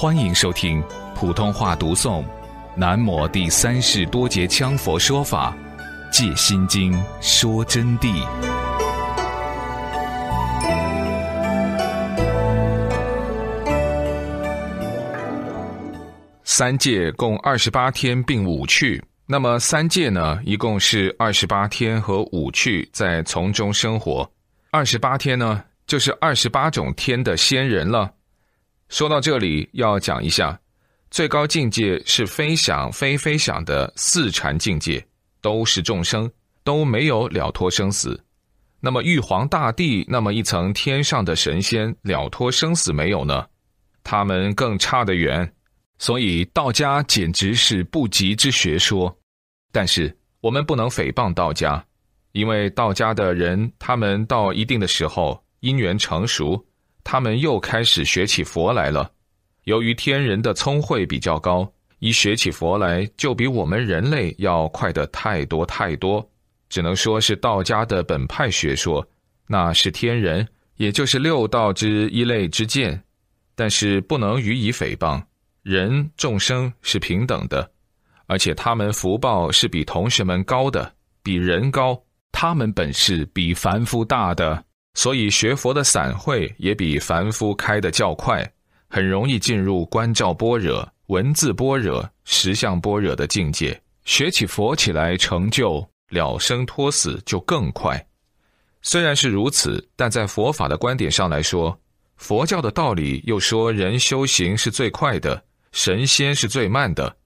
欢迎收听普通话读诵《南摩第三世多杰羌佛说法戒心经说真谛》，三界共二十八天并五趣。那么三界呢，一共是二十八天和五趣，在从中生活。二十八天呢，就是二十八种天的仙人了。说到这里，要讲一下，最高境界是非想非非想的四禅境界，都是众生都没有了脱生死。那么玉皇大帝那么一层天上的神仙，了脱生死没有呢？他们更差得远。所以道家简直是不吉之学说。但是我们不能诽谤道家，因为道家的人，他们到一定的时候，因缘成熟。他们又开始学起佛来了。由于天人的聪慧比较高，一学起佛来就比我们人类要快得太多太多，只能说是道家的本派学说，那是天人，也就是六道之一类之见。但是不能予以诽谤，人众生是平等的，而且他们福报是比同学们高的，比人高，他们本事比凡夫大的。所以学佛的散会也比凡夫开的较快，很容易进入观照般若、文字般若、实相般若的境界。学起佛起来，成就了生脱死就更快。虽然是如此，但在佛法的观点上来说，佛教的道理又说人修行是最快的，神仙是最慢的。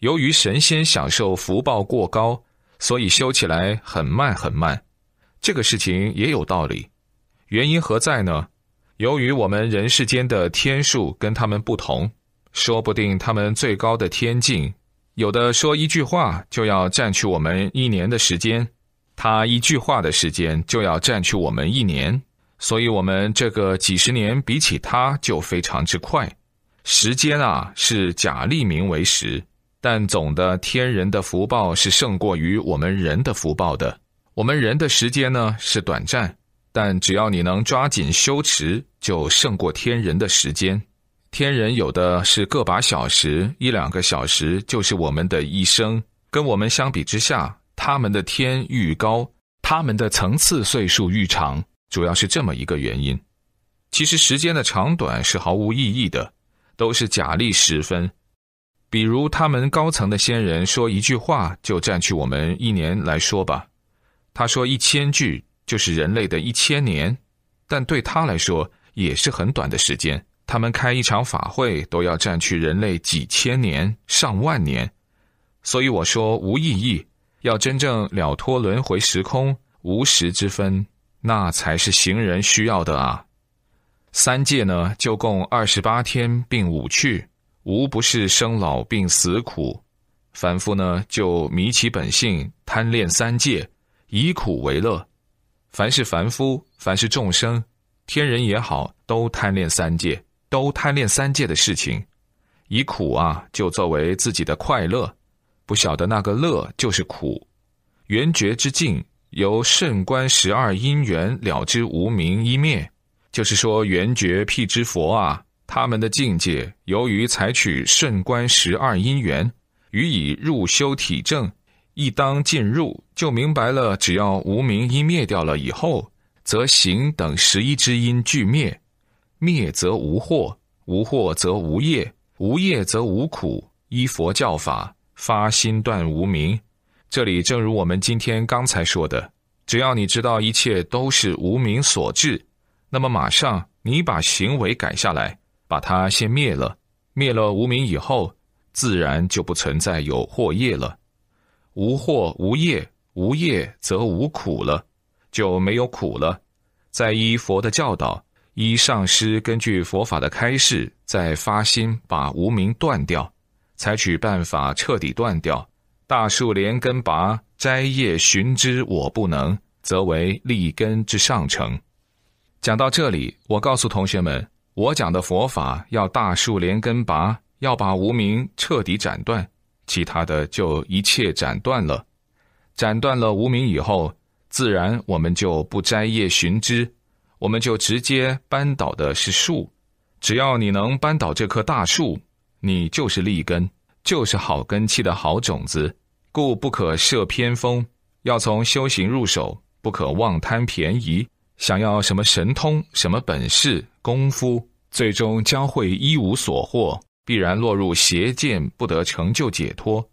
由于神仙享受福报过高，所以修起来很慢很慢。这个事情也有道理。原因何在呢？由于我们人世间的天数跟他们不同，说不定他们最高的天境，有的说一句话就要占据我们一年的时间，他一句话的时间就要占据我们一年，所以我们这个几十年比起他就非常之快。时间啊是假立名为实，但总的天人的福报是胜过于我们人的福报的。我们人的时间呢是短暂。但只要你能抓紧修持，就胜过天人的时间。天人有的是个把小时，一两个小时就是我们的一生。跟我们相比之下，他们的天愈高，他们的层次岁数愈长，主要是这么一个原因。其实时间的长短是毫无意义的，都是假历时分。比如他们高层的仙人说一句话，就占据我们一年来说吧。他说一千句。就是人类的一千年，但对他来说也是很短的时间。他们开一场法会都要占去人类几千年、上万年，所以我说无意义。要真正了脱轮回时空无时之分，那才是行人需要的啊。三界呢，就共二十八天，并五趣，无不是生老病死苦，凡夫呢就迷其本性，贪恋三界，以苦为乐。凡是凡夫，凡是众生，天人也好，都贪恋三界，都贪恋三界的事情，以苦啊就作为自己的快乐，不晓得那个乐就是苦。圆觉之境，由圣观十二因缘了之无明一灭，就是说圆觉辟之佛啊，他们的境界由于采取圣观十二因缘，予以入修体证。一当进入，就明白了。只要无名一灭掉了以后，则行等十一之因俱灭，灭则无惑，无惑则无业，无业则无苦。依佛教法发心断无名。这里正如我们今天刚才说的，只要你知道一切都是无名所致，那么马上你把行为改下来，把它先灭了，灭了无名以后，自然就不存在有惑业了。无惑无业无业则无苦了，就没有苦了。再依佛的教导，依上师根据佛法的开示，再发心把无名断掉，采取办法彻底断掉。大树连根拔，摘叶寻枝，我不能，则为立根之上乘。讲到这里，我告诉同学们，我讲的佛法要大树连根拔，要把无名彻底斩断。其他的就一切斩断了，斩断了无名以后，自然我们就不摘叶寻枝，我们就直接扳倒的是树。只要你能扳倒这棵大树，你就是立根，就是好根气的好种子。故不可设偏锋，要从修行入手，不可妄贪便宜。想要什么神通、什么本事、功夫，最终将会一无所获。必然落入邪见，不得成就解脱。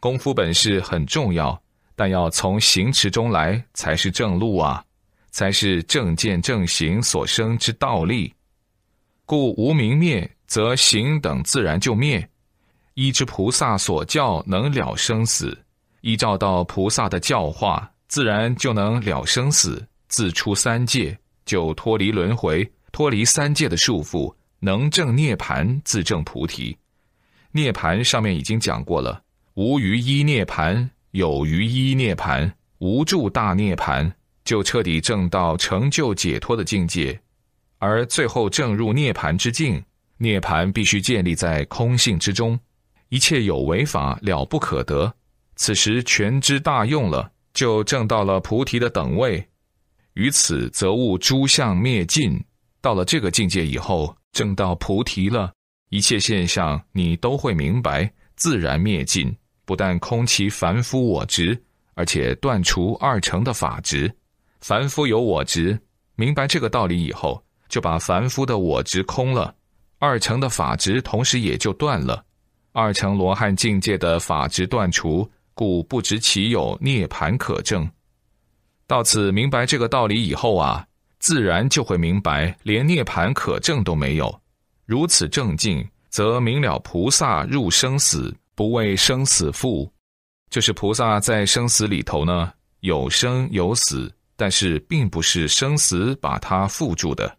功夫本事很重要，但要从行持中来才是正路啊，才是正见正行所生之道力。故无明灭，则行等自然就灭。依之菩萨所教，能了生死；依照到菩萨的教化，自然就能了生死，自出三界，就脱离轮回，脱离三界的束缚。能证涅盘，自证菩提。涅盘上面已经讲过了，无余一涅盘，有余一涅盘，无住大涅盘，就彻底证到成就解脱的境界。而最后证入涅盘之境，涅盘必须建立在空性之中，一切有为法了不可得。此时全知大用了，就证到了菩提的等位。于此则悟诸相灭尽，到了这个境界以后。证到菩提了，一切现象你都会明白，自然灭尽。不但空其凡夫我执，而且断除二乘的法执。凡夫有我执，明白这个道理以后，就把凡夫的我执空了，二乘的法执同时也就断了。二乘罗汉境界的法执断除，故不知其有涅槃可证。到此明白这个道理以后啊。自然就会明白，连涅盘可证都没有。如此正境，则明了菩萨入生死，不为生死缚。就是菩萨在生死里头呢，有生有死，但是并不是生死把他缚住的，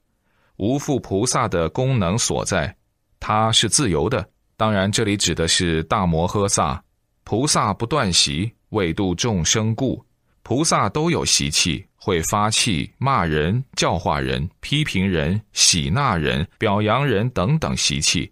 无缚菩萨的功能所在，他是自由的。当然，这里指的是大摩诃萨菩萨不断习，为度众生故，菩萨都有习气。会发气、骂人、教化人、批评人、喜纳人、表扬人等等习气，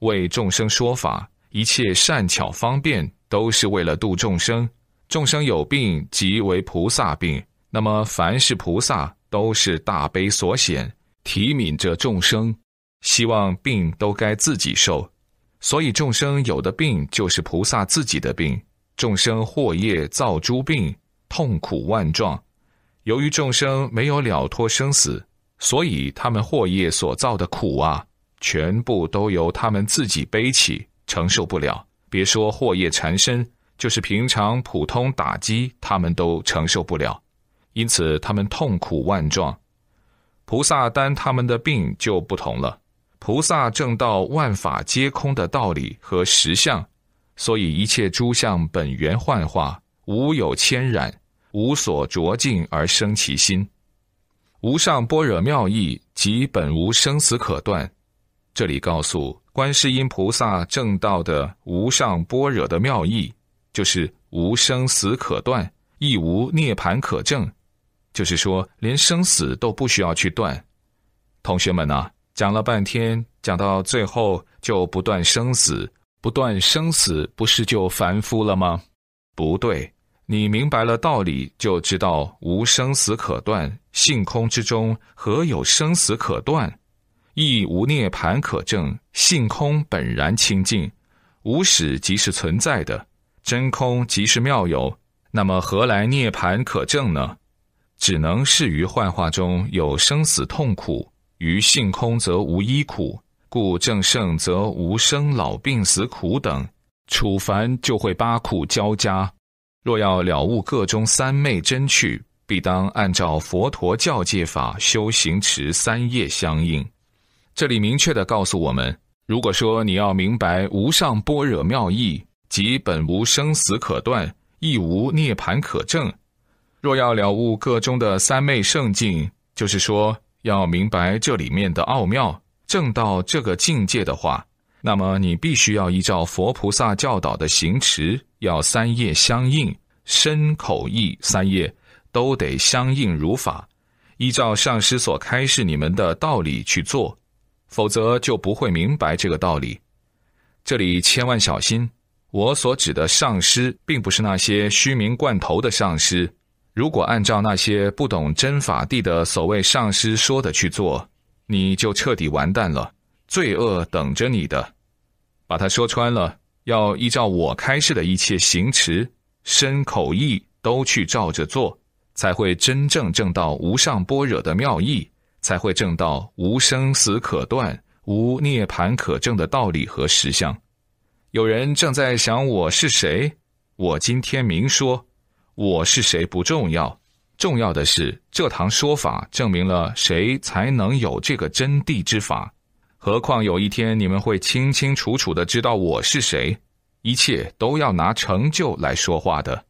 为众生说法，一切善巧方便都是为了度众生。众生有病，即为菩萨病。那么，凡是菩萨，都是大悲所显，提悯着众生，希望病都该自己受。所以，众生有的病，就是菩萨自己的病。众生祸业造诸病，痛苦万状。由于众生没有了脱生死，所以他们祸业所造的苦啊，全部都由他们自己背起，承受不了。别说祸业缠身，就是平常普通打击，他们都承受不了，因此他们痛苦万状。菩萨担他们的病就不同了，菩萨正道万法皆空的道理和实相，所以一切诸相本源幻化，无有牵染。无所着净而生其心，无上般若妙意即本无生死可断。这里告诉观世音菩萨正道的无上般若的妙意，就是无生死可断，亦无涅盘可证。就是说，连生死都不需要去断。同学们啊，讲了半天，讲到最后就不断生死，不断生死，不是就凡夫了吗？不对。你明白了道理，就知道无生死可断，性空之中何有生死可断？亦无涅槃可证，性空本然清净，无始即是存在的真空，即是妙有。那么何来涅槃可证呢？只能是于幻化中有生死痛苦，于性空则无依苦。故正胜则无生老病死苦等，处凡就会八苦交加。若要了悟各中三昧真趣，必当按照佛陀教戒法修行持三业相应。这里明确地告诉我们：如果说你要明白无上般若妙义，即本无生死可断，亦无涅槃可证；若要了悟各中的三昧圣境，就是说要明白这里面的奥妙，证到这个境界的话。那么你必须要依照佛菩萨教导的行持，要三业相应，身口意三业都得相应如法，依照上师所开示你们的道理去做，否则就不会明白这个道理。这里千万小心，我所指的上师，并不是那些虚名罐头的上师。如果按照那些不懂真法地的所谓上师说的去做，你就彻底完蛋了，罪恶等着你的。把它说穿了，要依照我开示的一切行持、身、口、意都去照着做，才会真正证到无上般若的妙意，才会证到无生死可断、无涅槃可证的道理和实相。有人正在想我是谁，我今天明说，我是谁不重要，重要的是这堂说法证明了谁才能有这个真谛之法。何况有一天，你们会清清楚楚的知道我是谁，一切都要拿成就来说话的。